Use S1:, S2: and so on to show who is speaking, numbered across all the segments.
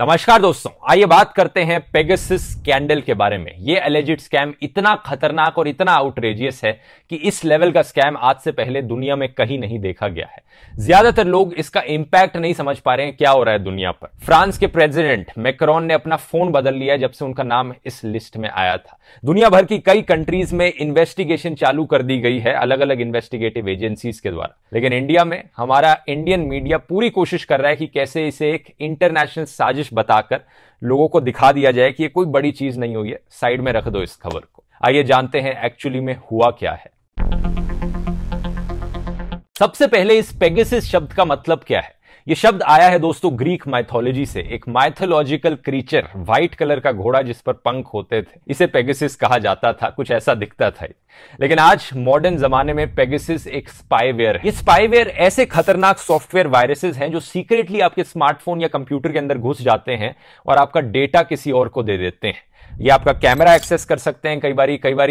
S1: नमस्कार दोस्तों आइए बात करते हैं पेगसिस स्कैंडल के बारे में ये एलिजिड स्कैम इतना खतरनाक और इतना आउटरेजियस है कि इस लेवल का स्कैम आज से पहले दुनिया में कहीं नहीं देखा गया है ज्यादातर लोग इसका इंपैक्ट नहीं समझ पा रहे हैं क्या हो रहा है दुनिया पर फ्रांस के प्रेसिडेंट मैक्रॉन ने अपना फोन बदल लिया जब से उनका नाम इस लिस्ट में आया था दुनिया भर की कई कंट्रीज में इन्वेस्टिगेशन चालू कर दी गई है अलग अलग इन्वेस्टिगेटिव एजेंसीज के द्वारा लेकिन इंडिया में हमारा इंडियन मीडिया पूरी कोशिश कर रहा है कि कैसे इसे एक इंटरनेशनल साजिश कोशिश बताकर लोगों को दिखा दिया जाए कि ये कोई बड़ी चीज नहीं हुई है साइड में रख दो इस खबर को आइए जानते हैं एक्चुअली में हुआ क्या है सबसे पहले इस पेगेसिस शब्द का मतलब क्या है ये शब्द आया है दोस्तों ग्रीक माइथोलॉजी से एक माइथोलॉजिकल क्रीचर व्हाइट कलर का घोड़ा जिस पर पंख होते थे इसे पेगेसिस कहा जाता था कुछ ऐसा दिखता था लेकिन आज मॉडर्न जमाने में पेगेसिस एक स्पाईवेयर है स्पाईवेयर ऐसे खतरनाक सॉफ्टवेयर वायरसेस हैं जो सीक्रेटली आपके स्मार्टफोन या कंप्यूटर के अंदर घुस जाते हैं और आपका डेटा किसी और को दे देते हैं ये आपका कैमरा एक्सेस कर सकते हैं कई बार कई बार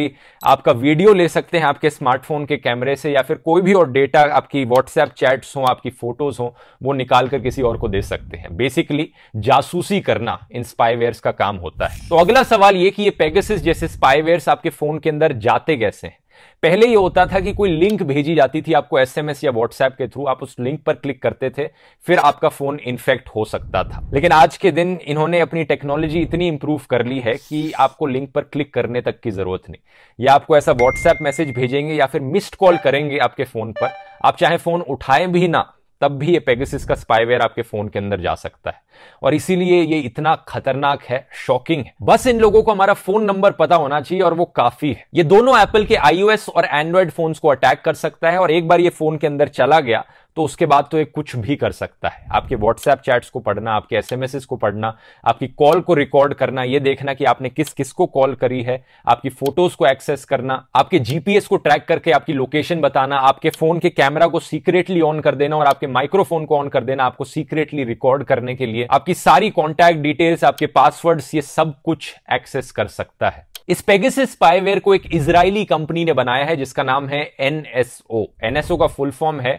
S1: आपका वीडियो ले सकते हैं आपके स्मार्टफोन के कैमरे से या फिर कोई भी और डेटा आपकी व्हाट्सएप चैट्स हो आपकी फोटोज हो वो निकाल कर किसी और को दे सकते हैं बेसिकली जासूसी करना इन स्पाईवेयर्स का काम होता है तो अगला सवाल ये कि ये पेगसिस जैसे स्पाईवेयर्स आपके फोन के अंदर जाते कैसे हैं पहले ये होता था कि कोई लिंक भेजी जाती थी आपको एसएमएस या व्हाट्सएप के थ्रू आप उस लिंक पर क्लिक करते थे फिर आपका फोन इन्फेक्ट हो सकता था लेकिन आज के दिन इन्होंने अपनी टेक्नोलॉजी इतनी इंप्रूव कर ली है कि आपको लिंक पर क्लिक करने तक की जरूरत नहीं या आपको ऐसा व्हाट्सएप मैसेज भेजेंगे या फिर मिस्ड कॉल करेंगे आपके फोन पर आप चाहे फोन उठाएं भी ना तब भी ये पेगसिस का स्पाईवेयर आपके फोन के अंदर जा सकता है और इसीलिए ये इतना खतरनाक है शॉकिंग है बस इन लोगों को हमारा फोन नंबर पता होना चाहिए और वो काफी है ये दोनों एप्पल के आईओएस और एंड्रॉइड फोन्स को अटैक कर सकता है और एक बार ये फोन के अंदर चला गया तो उसके बाद तो ये कुछ भी कर सकता है आपके व्हाट्सएप चैट्स को पढ़ना आपके एस को पढ़ना आपकी कॉल को रिकॉर्ड करना ये देखना कि आपने किस किस को कॉल करी है आपकी फोटोज को एक्सेस करना आपके जीपीएस को ट्रैक करके आपकी लोकेशन बताना आपके फोन के कैमरा को सीक्रेटली ऑन कर देना और आपके माइक्रोफोन को ऑन कर देना आपको सीक्रेटली रिकॉर्ड करने के लिए आपकी सारी कॉन्टैक्ट डिटेल्स आपके पासवर्ड्स ये सब कुछ एक्सेस कर सकता है इस पेगिस स्पाइवेयर को एक इजरायली कंपनी ने बनाया है जिसका नाम है एनएसओ एनएसओ का फुल फॉर्म है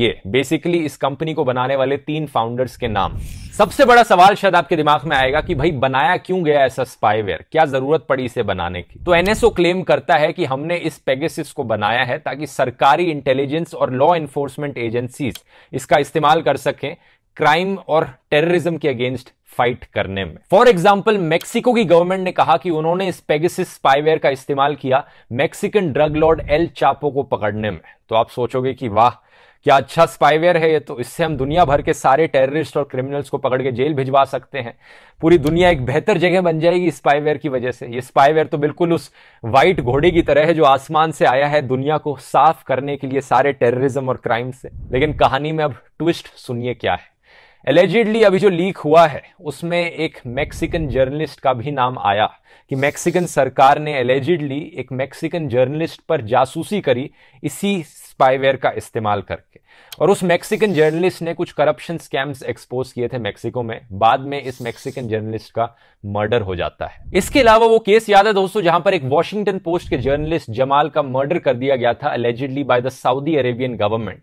S1: ये बेसिकली इस कंपनी को बनाने वाले तीन फाउंडर्स के नाम सबसे बड़ा सवाल शायद आपके दिमाग में आएगा कि भाई बनाया क्यों गया ऐसा स्पाईवेयर क्या जरूरत पड़ी इसे बनाने की तो एनएसओ क्लेम करता है कि हमने इस पेगेसिस को बनाया है ताकि सरकारी इंटेलिजेंस और लॉ एनफोर्समेंट एजेंसी इसका इस्तेमाल कर सके क्राइम और टेररिज्म के अगेंस्ट फाइट करने में फॉर एग्जाम्पल मेक्सिको की गवर्नमेंट ने कहा कि उन्होंने इस पेगसिस स्पाईवेयर का इस्तेमाल किया Mexican drug lord El Chapo को पकड़ने में तो आप सोचोगे कि वाह क्या अच्छा स्पाईवेयर है ये तो इससे हम दुनिया भर के सारे टेररिस्ट और क्रिमिनल्स को पकड़ के जेल भिजवा सकते हैं पूरी दुनिया एक बेहतर जगह बन जाएगी स्पाईवेयर की वजह से ये स्पाईवेयर तो बिल्कुल उस वाइट घोड़े की तरह है जो आसमान से आया है दुनिया को साफ करने के लिए सारे टेररिज्म और क्राइम से लेकिन कहानी में अब ट्विस्ट सुनिए क्या है एलिजिडली अभी जो लीक हुआ है उसमें एक मैक्सिकन जर्नलिस्ट का भी नाम आया कि मैक्सिकन सरकार ने एलिजिडली एक मैक्सिकन जर्नलिस्ट पर जासूसी करी इसी स्पाईवेयर का इस्तेमाल करके और उस मैक्सिकन जर्नलिस्ट ने कुछ करप्शन स्कैम्स एक्सपोज किए थे मैक्सिको में बाद में इस मैक्सिकन जर्नलिस्ट का मर्डर हो जाता है इसके अलावा वो केस याद है दोस्तों जहां पर एक वॉशिंगटन पोस्ट के जर्नलिस्ट जमाल का मर्डर कर दिया गया था allegedly by the Saudi Arabian government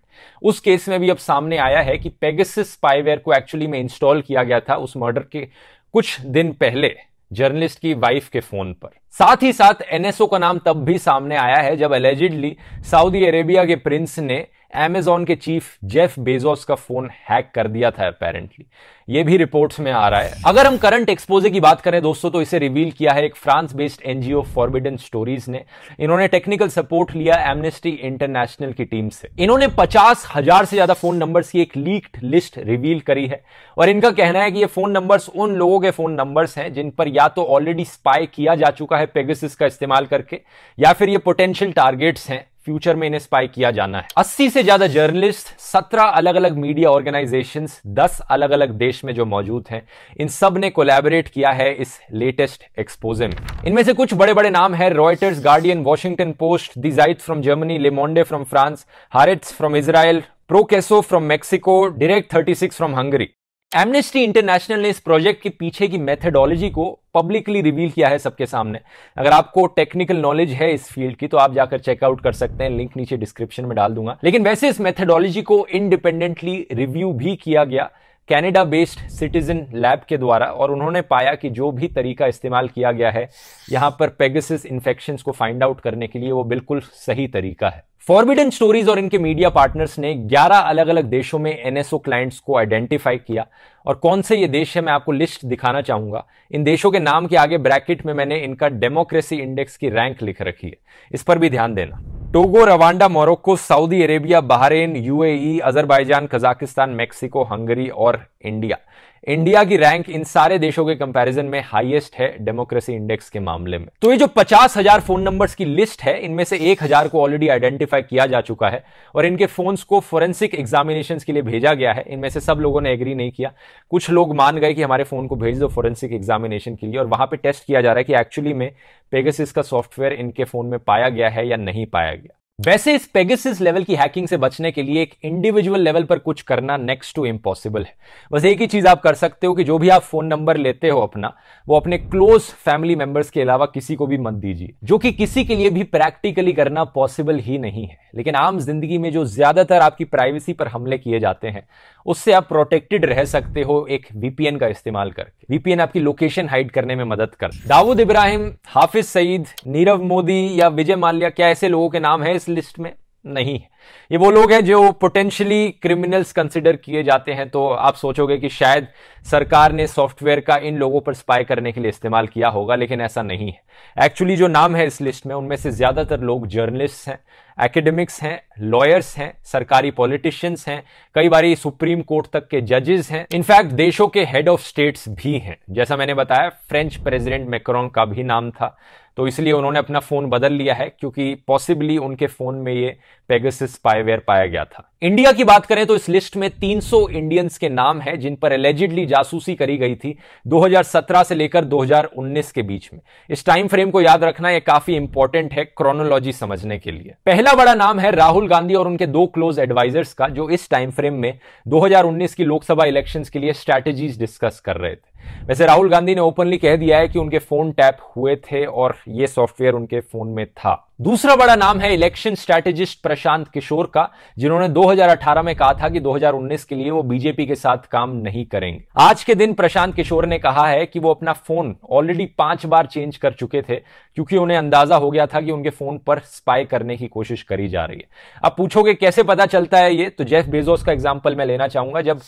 S1: उस केस में भी अब सामने आया है कि पेगसिस स्पाईवेयर को को एक्चुअली में इंस्टॉल किया गया था उस मर्डर के कुछ दिन पहले जर्नलिस्ट की वाइफ के फोन पर साथ ही साथ एनएसओ का नाम तब भी सामने आया है जब एलिजिडली सऊदी अरेबिया के प्रिंस ने एमेजॉन के चीफ जेफ बेजोस का फोन हैक कर दिया था अपेरेंटली ये भी रिपोर्ट्स में आ रहा है अगर हम करंट एक्सपोजे की बात करें दोस्तों तो इसे रिवील किया है एक France based NGO Forbidden Stories ने इन्होंने टेक्निकल सपोर्ट लिया एमनेस्टी इंटरनेशनल की टीम से इन्होंने पचास हजार से ज्यादा फोन नंबर की एक लीक्ड लिस्ट रिवील करी है और इनका कहना है कि ये फोन नंबर्स उन लोगों के फोन नंबर्स हैं जिन पर या तो ऑलरेडी स्पाई किया जा चुका है पेगसिस का इस्तेमाल करके या फिर ये पोटेंशियल टारगेट्स हैं फ्यूचर में इन्हें स्पाई किया जाना है अस्सी से ज्यादा जर्नलिस्ट सत्रह अलग अलग मीडिया ऑर्गेनाइजेशन दस अलग अलग देश में जो मौजूद हैं इन सब ने कोलेबोरेट किया है इस लेटेस्ट एक्सपोजे में इनमें से कुछ बड़े बड़े नाम है Reuters Guardian Washington Post Die Zeit from Germany Le Monde from France Haaretz from Israel Proceso from Mexico Direkt 36 from Hungary Amnesty International ने इस प्रोजेक्ट के पीछे की मेथडोलॉजी को पब्लिकली रिवील किया है सबके सामने अगर आपको टेक्निकल नॉलेज है इस फील्ड की तो आप जाकर चेकआउट कर सकते हैं लिंक नीचे डिस्क्रिप्शन में डाल दूंगा लेकिन वैसे इस मेथडोलॉजी को इंडिपेंडेंटली रिव्यू भी किया गया कैनेडा बेस्ड सिटीजन लैब के द्वारा और उन्होंने पाया कि जो भी तरीका इस्तेमाल किया गया है यहाँ पर पेगसिस इन्फेक्शन को फाइंड आउट करने के लिए वो बिल्कुल सही तरीका है फॉरबिडन स्टोरीज और इनके मीडिया पार्टनर्स ने 11 अलग अलग देशों में एनएसओ क्लाइंट्स को आइडेंटिफाई किया और कौन से ये देश है मैं आपको लिस्ट दिखाना चाहूंगा इन देशों के नाम के आगे ब्रैकेट में मैंने इनका डेमोक्रेसी इंडेक्स की रैंक लिख रखी है इस पर भी ध्यान देना Togo Rwanda Morocco Saudi Arabia Bahrain UAE Azerbaijan Kazakhstan Mexico Hungary और इंडिया इंडिया की रैंक इन सारे देशों के कंपैरिजन में हाईएस्ट है डेमोक्रेसी इंडेक्स के मामले में तो ये जो पचास हजार फोन नंबर्स की लिस्ट है इनमें से एक हजार को ऑलरेडी आइडेंटिफाई किया जा चुका है और इनके फोन को फोरेंसिक एग्जामिनेशन के लिए भेजा गया है इनमें से सब लोगों ने एग्री नहीं किया कुछ लोग मान गए कि हमारे फोन को भेज दो फोरेंसिक एग्जामिनेशन के लिए और वहां पर टेस्ट किया जा रहा है कि एक्चुअली में पेगसिस का सॉफ्टवेयर इनके फोन में पाया गया है या नहीं पाया गया वैसे इस पेगसिस लेवल की हैकिंग से बचने के लिए एक इंडिविजुअल लेवल पर कुछ करना नेक्स्ट टू इम्पॉसिबल है बस एक ही चीज आप कर सकते हो कि जो भी आप फोन नंबर लेते हो अपना वो अपने क्लोज फैमिली मेंबर्स के अलावा किसी को भी मत दीजिए जो कि किसी के लिए भी प्रैक्टिकली करना पॉसिबल ही नहीं है लेकिन आम जिंदगी में जो ज्यादातर आपकी प्राइवेसी पर हमले किए जाते हैं उससे आप प्रोटेक्टेड रह सकते हो एक वीपीएन का इस्तेमाल करके वीपीएन आपकी लोकेशन हाइड करने में मदद कर दाऊद इब्राहिम हाफिज सईद नीरव मोदी या विजय माल्या क्या ऐसे लोगों के नाम है इस लिस्ट में नहीं है ये वो लोग हैं जो पोटेंशियली क्रिमिनल्स कंसिडर किए जाते हैं तो आप सोचोगे कि शायद सरकार ने सॉफ्टवेयर का इन लोगों पर स्पाई करने के लिए इस्तेमाल किया होगा लेकिन ऐसा नहीं है एक्चुअली जो नाम है इस लिस्ट में उनमें से ज़्यादातर लोग जर्नलिस्ट हैं एकेडमिक्स हैं लॉयर्स हैं सरकारी पॉलिटिशियंस हैं कई बार सुप्रीम कोर्ट तक के जजेस हैं इनफैक्ट देशों के हेड ऑफ स्टेट्स भी हैं जैसा मैंने बताया फ्रेंच प्रेसिडेंट मैक्रॉन का भी नाम था तो इसलिए उन्होंने अपना फ़ोन बदल लिया है क्योंकि पॉसिबली उनके फ़ोन में ये पेगसिस स्पाईवेयर पाया गया था इंडिया की बात करें तो इस लिस्ट में 300 इंडियंस के नाम हैं जिन पर एलिजिडली जासूसी करी गई थी 2017 से लेकर 2019 के बीच में इस टाइम फ्रेम को याद रखना यह काफी इंपॉर्टेंट है क्रोनोलॉजी समझने के लिए पहला बड़ा नाम है राहुल गांधी और उनके दो क्लोज एडवाइजर्स का जो इस टाइम फ्रेम में 2019 की लोकसभा इलेक्शन के लिए स्ट्रैटेजीज डिस्कस कर रहे थे वैसे राहुल गांधी ने ओपनली कह दिया है कि उनके फोन टैप हुए थे और ये सॉफ्टवेयर उनके फोन में था दूसरा बड़ा नाम है इलेक्शन स्ट्रेटेजिस्ट प्रशांत किशोर का जिन्होंने 2018 में कहा था कि 2019 के लिए वो बीजेपी के साथ काम नहीं करेंगे आज के दिन प्रशांत किशोर ने कहा है कि वो अपना फोन ऑलरेडी पांच बार चेंज कर चुके थे क्योंकि उन्हें अंदाजा हो गया था कि उनके फोन पर स्पाई करने की कोशिश करी जा रही है अब पूछोगे कैसे पता चलता है ये तो जेफ बेजोस का एग्जाम्पल मैं लेना चाहूंगा जब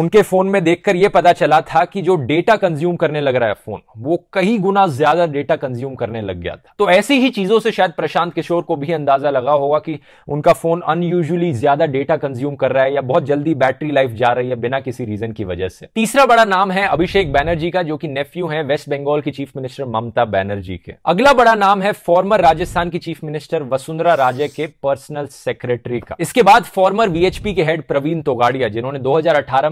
S1: उनके फोन में देखकर यह पता चला था कि जो डेटा कंज्यूम करने लग रहा है फोन वो कई गुना ज्यादा डेटा कंज्यूम करने लग गया था तो ऐसी ही चीजों से शायद प्रशांत किशोर को भी अंदाजा लगा होगा कि उनका फोन अनयूजली ज्यादा डेटा कंज्यूम कर रहा है या बहुत जल्दी बैटरी लाइफ जा रही है बिना किसी रीजन की वजह से तीसरा बड़ा नाम है अभिषेक बैनर्जी का जो कि नेफ्यू है वेस्ट बंगाल की चीफ मिनिस्टर ममता बैनर्जी के अगला बड़ा नाम है फॉर्मर राजस्थान की चीफ मिनिस्टर वसुंधरा राजे के पर्सनल सेक्रेटरी का इसके बाद फॉर्मर वीएचपी के हेड प्रवीण तोगाड़िया जिन्होंने दो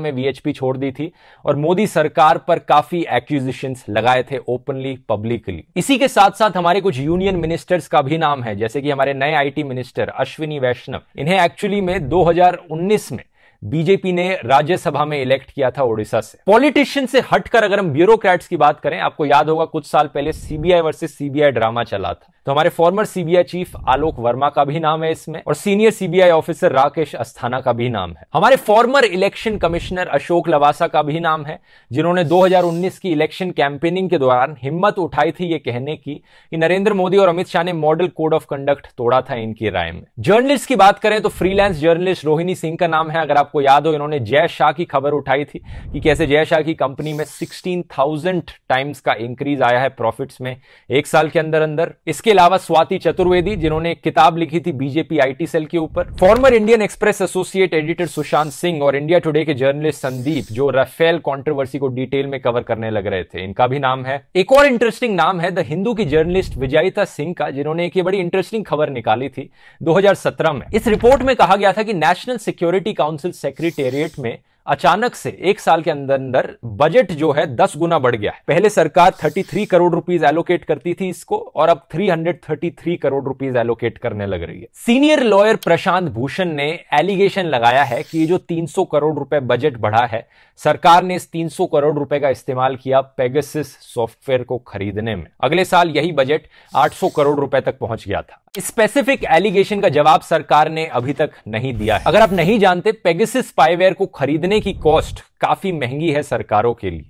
S1: में वीएचपी छोड़ दी थी और मोदी सरकार पर पर काफी एक्यूजिशन लगाए थे ओपनली पब्लिकली इसी के साथ साथ हमारे कुछ यूनियन मिनिस्टर्स का भी नाम है जैसे कि हमारे नए आईटी मिनिस्टर अश्विनी वैष्णव इन्हें एक्चुअली में 2019 में बीजेपी ने राज्यसभा में इलेक्ट किया था ओडिशा से पॉलिटिशियन से हटकर अगर हम ब्यूरोक्रेट्स की बात करें आपको याद होगा कुछ साल पहले सीबीआई वर्सेस सीबीआई ड्रामा चला था तो हमारे former CBI chief Alok Verma का भी नाम है इसमें और senior CBI officer Rakesh Asthana का भी नाम है हमारे former election commissioner Ashok Lavasa का भी नाम है जिन्होंने 2019 की इलेक्शन कैंपेनिंग के दौरान हिम्मत उठाई थी ये कहने की कि नरेंद्र मोदी और अमित शाह ने मॉडल कोड ऑफ कंडक्ट तोड़ा था इनकी राय में जर्नलिस्ट की बात करें तो फ्रीलांस जर्नलिस्ट रोहिणी सिंह का नाम है अगर आप आपको याद हो इन्होंने जय शाह की खबर उठाई थी कि कैसे जय शाह की कंपनी में सिक्सटीन थाउजेंड टाइम्स का इंक्रीज आया है प्रॉफिट्स में एक साल के अंदर अंदर इसके अलावा स्वाति चतुर्वेदी जिन्होंने किताब लिखी थी बीजेपी आई सेल के ऊपर former Indian Express associate editor Sushant Singh और इंडिया टुडे के जर्नलिस्ट संदीप जो राफेल कॉन्ट्रोवर्सी को डिटेल में कवर करने लग रहे थे इनका भी नाम है एक और इंटरेस्टिंग नाम है द हिंदू की जर्नलिस्ट विजयता सिंह का जिन्होंने एक बड़ी इंटरेस्टिंग खबर निकाली थी 2017 में इस रिपोर्ट में कहा गया था कि नेशनल सिक्योरिटी काउंसिल सेक्रेटेरिएट में अचानक से एक साल के अंदर अंदर बजट जो है दस गुना बढ़ गया है पहले सरकार 33 करोड़ रुपीज एलोकेट करती थी इसको और अब 333 करोड़ रुपीज एलोकेट करने लग रही है सीनियर लॉयर प्रशांत भूषण ने एलिगेशन लगाया है कि ये जो 300 करोड़ रुपए बजट बढ़ा है सरकार ने इस 300 करोड़ रुपए का इस्तेमाल किया पेगसिस सॉफ्टवेयर को खरीदने में अगले साल यही बजट आठ करोड़ रुपए तक पहुंच गया था स्पेसिफिक एलिगेशन का जवाब सरकार ने अभी तक नहीं दिया है अगर आप नहीं जानते पेगसिस स्पाइवेयर को खरीदने की कॉस्ट काफी महंगी है सरकारों के लिए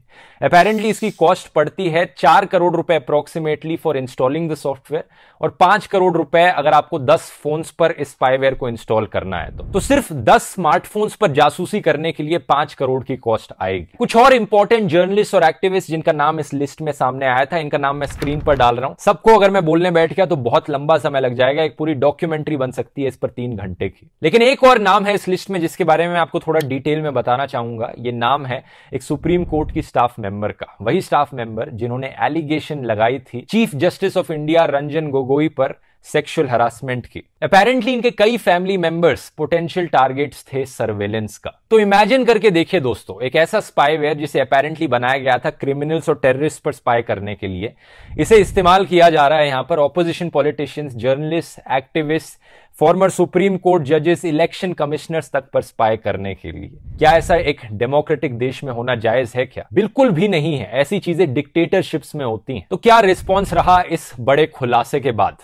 S1: अपेरेंटली इसकी कॉस्ट पड़ती है चार करोड़ रुपए approximately for installing the software और पांच करोड़ रुपए अगर आपको दस फोन्स पर इस स्पाईवेयर को इंस्टॉल करना है तो, तो सिर्फ दस स्मार्टफोन्स पर जासूसी करने के लिए पांच करोड़ की कॉस्ट आएगी कुछ और इंपॉर्टेंट जर्नलिस्ट और एक्टिविस्ट जिनका नाम इस लिस्ट में सामने आया था इनका नाम मैं स्क्रीन पर डाल रहा हूं सबको अगर मैं बोलने बैठ गया तो बहुत लंबा समय लग जाएगा एक पूरी डॉक्यूमेंट्री बन सकती है इस पर तीन घंटे की लेकिन एक और नाम है इस लिस्ट में जिसके बारे में आपको थोड़ा डिटेल में बताना चाहूंगा ये नाम है एक सुप्रीम कोर्ट की स्टार स्टाफ मेंबर का वही स्टाफ मेंबर जिन्होंने एलिगेशन लगाई थी chief justice of India Ranjan Gogoi पर सेक्सुअल हरासमेंट की अपेरेंटली इनके कई फैमिली मेंबर्स पोटेंशियल टारगेट्स थे सर्वेलेंस का तो इमेजिन करके देखिए दोस्तों एक ऐसा स्पाईवेयर जिसे अपेरेंटली बनाया गया था क्रिमिनल्स और टेररिस्ट पर स्पाई करने के लिए इसे इस्तेमाल किया जा रहा है यहां पर opposition politicians journalist activist former supreme court जजेस इलेक्शन कमिश्नर्स तक पर स्पाई करने के लिए क्या ऐसा एक डेमोक्रेटिक देश में होना जायज है क्या बिल्कुल भी नहीं है ऐसी चीजें डिक्टेटरशिप्स में होती हैं तो क्या रिस्पॉन्स रहा इस बड़े खुलासे के बाद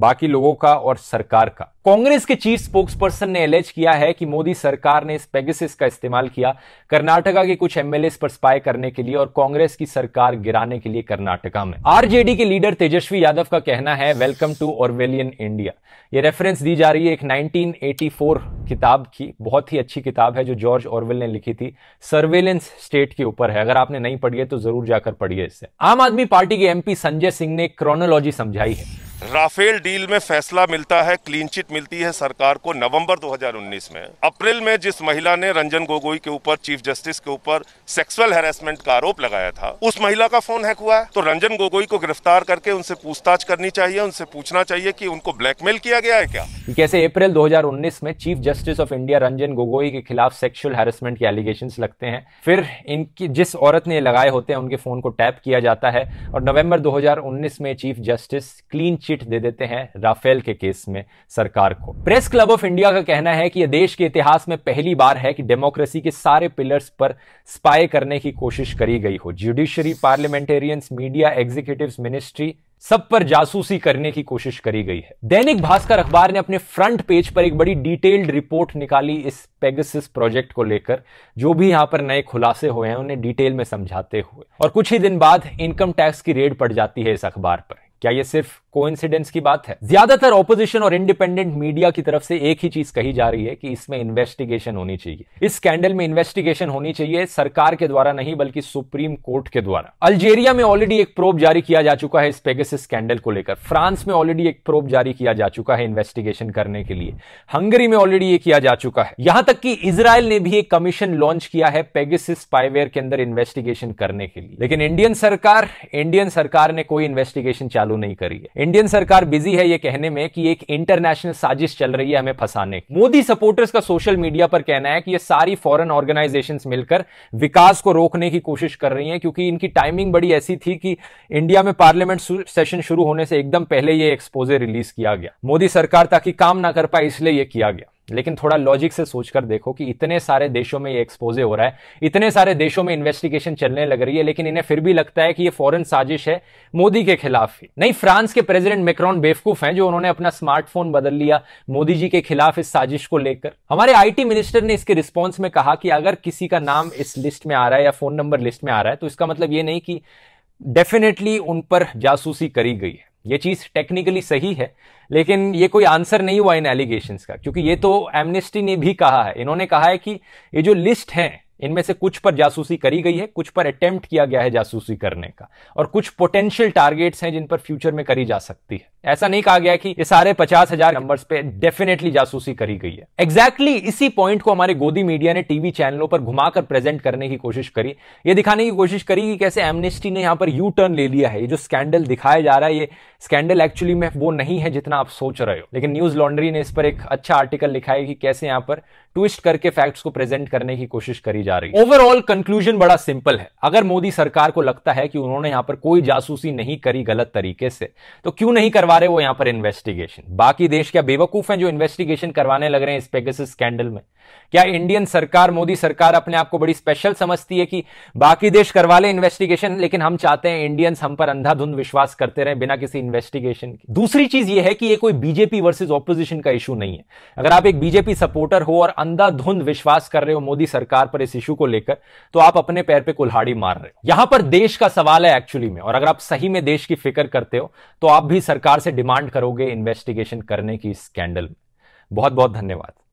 S1: बाकी लोगों का और सरकार का कांग्रेस के चीफ स्पोक्स पर्सन ने एलेज किया है कि मोदी सरकार ने इस पेगसिस का इस्तेमाल किया कर्नाटका के कुछ एमएलए पर स्पाई करने के लिए और कांग्रेस की सरकार गिराने के लिए कर्नाटका में आरजेडी के लीडर तेजस्वी यादव का कहना है वेलकम टू और इंडिया ये रेफरेंस दी जा रही है एक 1984 किताब की बहुत ही अच्छी किताब है जो जॉर्ज ऑरवेल ने लिखी थी सर्वेलेंस स्टेट के ऊपर है अगर आपने नहीं पढ़ी है तो जरूर जाकर पढ़िए इससे आम आदमी पार्टी के एमपी संजय सिंह ने क्रोनोलॉजी समझाई है राफेल डील में फैसला मिलता है क्लीन चिट मिलती है सरकार को नवंबर 2019 में अप्रैल में जिस महिला ने रंजन गोगोई के ऊपर चीफ जस्टिस के ऊपर सेक्सुअल हेरासमेंट का आरोप लगाया था उस महिला का फोन हैक हुआ है तो रंजन गोगोई को गिरफ्तार करके उनसे पूछताछ करनी चाहिए उनसे पूछना चाहिए कि उनको ब्लैकमेल किया गया है क्या कि कैसे अप्रैल 2019 में chief justice of India Ranjan Gogoi के खिलाफ सेक्सुअल हैरेसमेंट के एलिगेशन लगते हैं फिर इनकी जिस औरत ने लगाए होते हैं उनके फ़ोन को टैप किया जाता है और नवंबर 2019 में चीफ जस्टिस क्लीन चिट दे देते हैं राफेल के केस में सरकार को प्रेस क्लब ऑफ इंडिया का कहना है कि यह देश के इतिहास में पहली बार है कि डेमोक्रेसी के सारे पिलर्स पर स्पाई करने की कोशिश करी गई हो judiciary parliamentarians media executive ministry सब पर जासूसी करने की कोशिश करी गई है दैनिक भास्कर अखबार ने अपने फ्रंट पेज पर एक बड़ी डिटेल्ड रिपोर्ट निकाली इस पेगसिस प्रोजेक्ट को लेकर जो भी यहां पर नए खुलासे हुए हैं उन्हें डिटेल में समझाते हुए और कुछ ही दिन बाद इनकम टैक्स की रेड पड़ जाती है इस अखबार पर क्या ये सिर्फ कोइंसिडेंस की बात है ज्यादातर ऑपोजिशन और इंडिपेंडेंट मीडिया की तरफ से एक ही चीज कही जा रही है कि इसमें इन्वेस्टिगेशन होनी चाहिए इस स्कैंडल में इन्वेस्टिगेशन होनी चाहिए सरकार के द्वारा नहीं बल्कि सुप्रीम कोर्ट के द्वारा अल्जेरिया में ऑलरेडी एक प्रोब जारी किया जा चुका है इस पेगेसिस स्कैंडल को लेकर फ्रांस में ऑलरेडी एक प्रोब जारी किया जा चुका है इन्वेस्टिगेशन करने के लिए हंगरी में ऑलरेडी ये किया जा चुका है यहां तक कि इसराइल ने भी एक कमीशन लॉन्च किया है पेगेसिस स्पाइवेयर के अंदर इन्वेस्टिगेशन करने के लिए लेकिन इंडियन सरकार इंडियन सरकार ने कोई इन्वेस्टिगेशन चालू नहीं करी है इंडियन सरकार बिजी है ये कहने में कि एक इंटरनेशनल साजिश चल रही है हमें फंसाने मोदी सपोर्टर्स का सोशल मीडिया पर कहना है कि ये सारी फॉरेन ऑर्गेनाइजेशन मिलकर विकास को रोकने की कोशिश कर रही है क्योंकि इनकी टाइमिंग बड़ी ऐसी थी कि इंडिया में पार्लियामेंट सेशन शुरू होने से एकदम पहले ये एक्सपोजर रिलीज किया गया मोदी सरकार ताकि काम ना कर पाए इसलिए यह किया गया लेकिन थोड़ा लॉजिक से सोचकर देखो कि इतने सारे देशों में ये एक्सपोजे हो रहा है इतने सारे देशों में इन्वेस्टिगेशन चलने लग रही है लेकिन इन्हें फिर भी लगता है कि ये फॉरेन साजिश है मोदी के खिलाफ ही नहीं फ्रांस के प्रेसिडेंट मेक्रॉन बेवकूफ हैं जो उन्होंने अपना स्मार्टफोन बदल लिया मोदी जी के खिलाफ इस साजिश को लेकर हमारे आई मिनिस्टर ने इसके रिस्पॉन्स में कहा कि अगर किसी का नाम इस लिस्ट में आ रहा है या फोन नंबर लिस्ट में आ रहा है तो इसका मतलब ये नहीं कि डेफिनेटली उन पर जासूसी करी गई है ये चीज़ टेक्निकली सही है लेकिन ये कोई आंसर नहीं हुआ इन एलिगेशन का क्योंकि ये तो एमनेस्टी ने भी कहा है इन्होंने कहा है कि ये जो लिस्ट है इनमें से कुछ पर जासूसी करी गई है कुछ पर अटेम्प्ट किया गया है जासूसी करने का और कुछ पोटेंशियल टारगेट्स हैं जिन पर फ्यूचर में करी जा सकती है ऐसा नहीं कहा गया कि ये सारे पचास हजार नंबर पे डेफिनेटली जासूसी करी गई है एग्जैक्टली exactly इसी पॉइंट को हमारे गोदी मीडिया ने टीवी चैनलों पर घुमाकर प्रेजेंट करने की कोशिश करी ये दिखाने की कोशिश करी कि कैसे एमनेस्टी ने यहां पर यू टर्न ले लिया है ये जो स्कैंडल दिखाया जा रहा है ये स्कैंडल एक्चुअली में वो नहीं है जितना आप सोच रहे हो लेकिन न्यूज लॉन्ड्री ने इस पर एक अच्छा आर्टिकल लिखा है कि कैसे यहां पर ट्विस्ट करके फैक्ट्स को प्रेजेंट करने की कोशिश करी जा रही है ओवरऑल कंक्लूजन बड़ा सिंपल है अगर मोदी सरकार को लगता है कि उन्होंने यहां पर कोई जासूसी नहीं करी गलत तरीके से तो क्यों नहीं करवा रहे वो यहां पर इन्वेस्टिगेशन बाकी देश क्या बेवकूफ हैं जो इन्वेस्टिगेशन करवाने लग रहे हैं इस स्कैंडल में क्या इंडियन सरकार मोदी सरकार अपने आप को बड़ी स्पेशल समझती है कि बाकी देश करवा ले इन्वेस्टिगेशन लेकिन हम चाहते हैं इंडियंस हम पर अंधाधुंध विश्वास करते रहे बिना किसी इन्वेस्टिगेशन की दूसरी चीज यह है कि ये कोई बीजेपी वर्सेज ऑपोजिशन का इशू नहीं है अगर आप एक बीजेपी सपोर्टर हो और अंधाधुंध विश्वास कर रहे हो मोदी सरकार पर इस इशू को लेकर तो आप अपने पैर पे कुल्हाड़ी मार रहे हो यहां पर देश का सवाल है एक्चुअली में और अगर आप सही में देश की फिक्र करते हो तो आप भी सरकार से डिमांड करोगे इन्वेस्टिगेशन करने की स्कैंडल में बहुत बहुत धन्यवाद